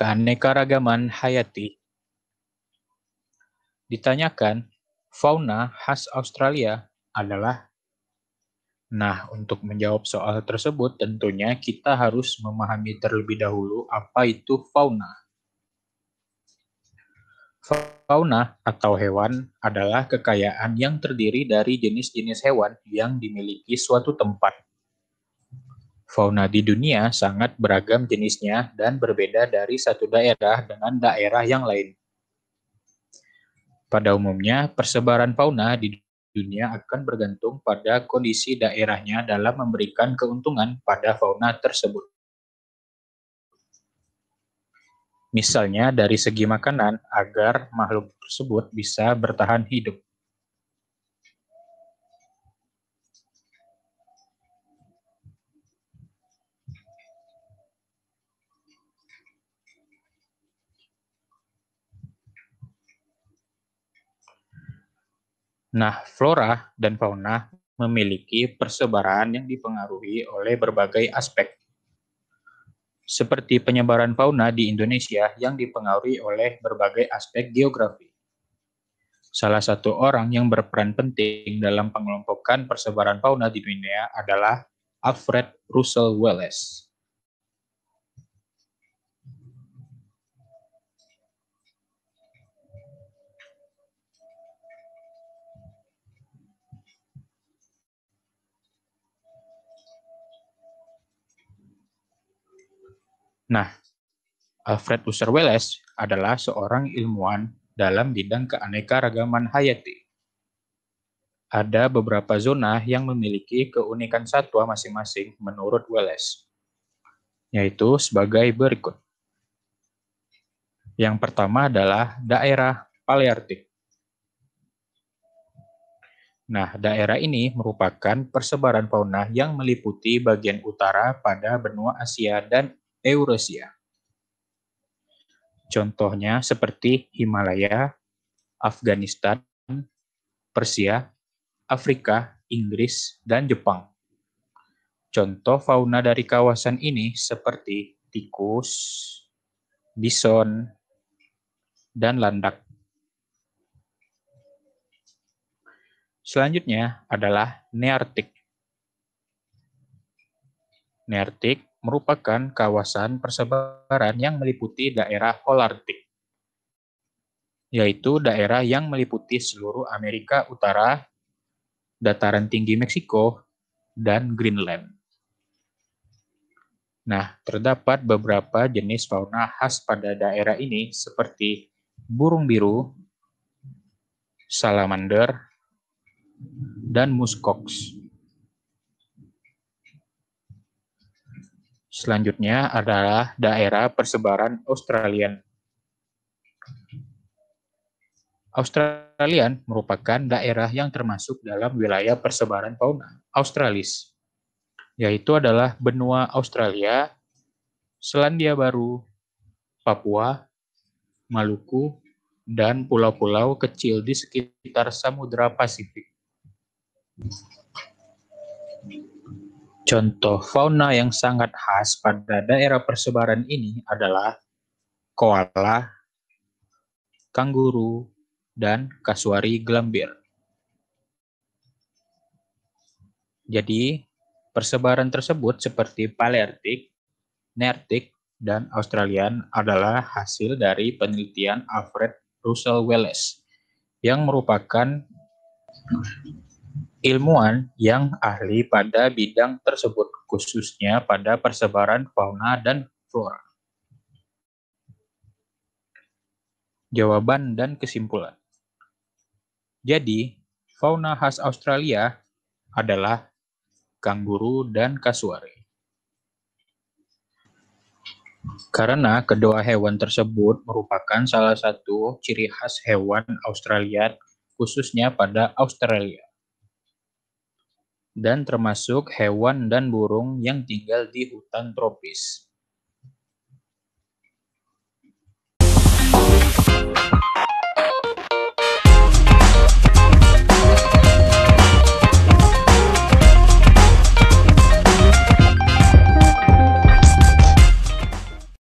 keanekaragaman hayati. Ditanyakan, fauna khas Australia adalah? Nah, untuk menjawab soal tersebut tentunya kita harus memahami terlebih dahulu apa itu fauna. Fauna atau hewan adalah kekayaan yang terdiri dari jenis-jenis hewan yang dimiliki suatu tempat Fauna di dunia sangat beragam jenisnya dan berbeda dari satu daerah dengan daerah yang lain. Pada umumnya, persebaran fauna di dunia akan bergantung pada kondisi daerahnya dalam memberikan keuntungan pada fauna tersebut. Misalnya dari segi makanan, agar makhluk tersebut bisa bertahan hidup. Nah, flora dan fauna memiliki persebaran yang dipengaruhi oleh berbagai aspek, seperti penyebaran fauna di Indonesia yang dipengaruhi oleh berbagai aspek geografi. Salah satu orang yang berperan penting dalam pengelompokan persebaran fauna di dunia adalah Alfred Russel Wallace. Nah, Alfred Usher Welles adalah seorang ilmuwan dalam bidang keanekaragaman hayati. Ada beberapa zona yang memiliki keunikan satwa masing-masing menurut Welles, yaitu sebagai berikut. Yang pertama adalah daerah paleartik. Nah, daerah ini merupakan persebaran fauna yang meliputi bagian utara pada benua Asia dan Eurasia. Ya. Contohnya seperti Himalaya, Afghanistan, Persia, Afrika, Inggris, dan Jepang. Contoh fauna dari kawasan ini seperti tikus, bison, dan landak. Selanjutnya adalah Neartik. Neartik merupakan kawasan persebaran yang meliputi daerah Holartik, yaitu daerah yang meliputi seluruh Amerika Utara, dataran tinggi Meksiko, dan Greenland. Nah, terdapat beberapa jenis fauna khas pada daerah ini seperti burung biru, salamander, dan muskox. Selanjutnya adalah daerah persebaran Australian. Australian merupakan daerah yang termasuk dalam wilayah persebaran fauna Australis, yaitu adalah benua Australia, Selandia Baru, Papua, Maluku, dan pulau-pulau kecil di sekitar Samudra Pasifik. Contoh fauna yang sangat khas pada daerah persebaran ini adalah koala, kanguru, dan kasuari gelambir. Jadi, persebaran tersebut seperti paleartik, neartik, dan Australian adalah hasil dari penelitian Alfred Russel Wallace yang merupakan ilmuwan yang ahli pada bidang tersebut, khususnya pada persebaran fauna dan flora. Jawaban dan kesimpulan. Jadi, fauna khas Australia adalah kangguru dan kasuari. Karena kedua hewan tersebut merupakan salah satu ciri khas hewan Australia, khususnya pada Australia dan termasuk hewan dan burung yang tinggal di hutan tropis.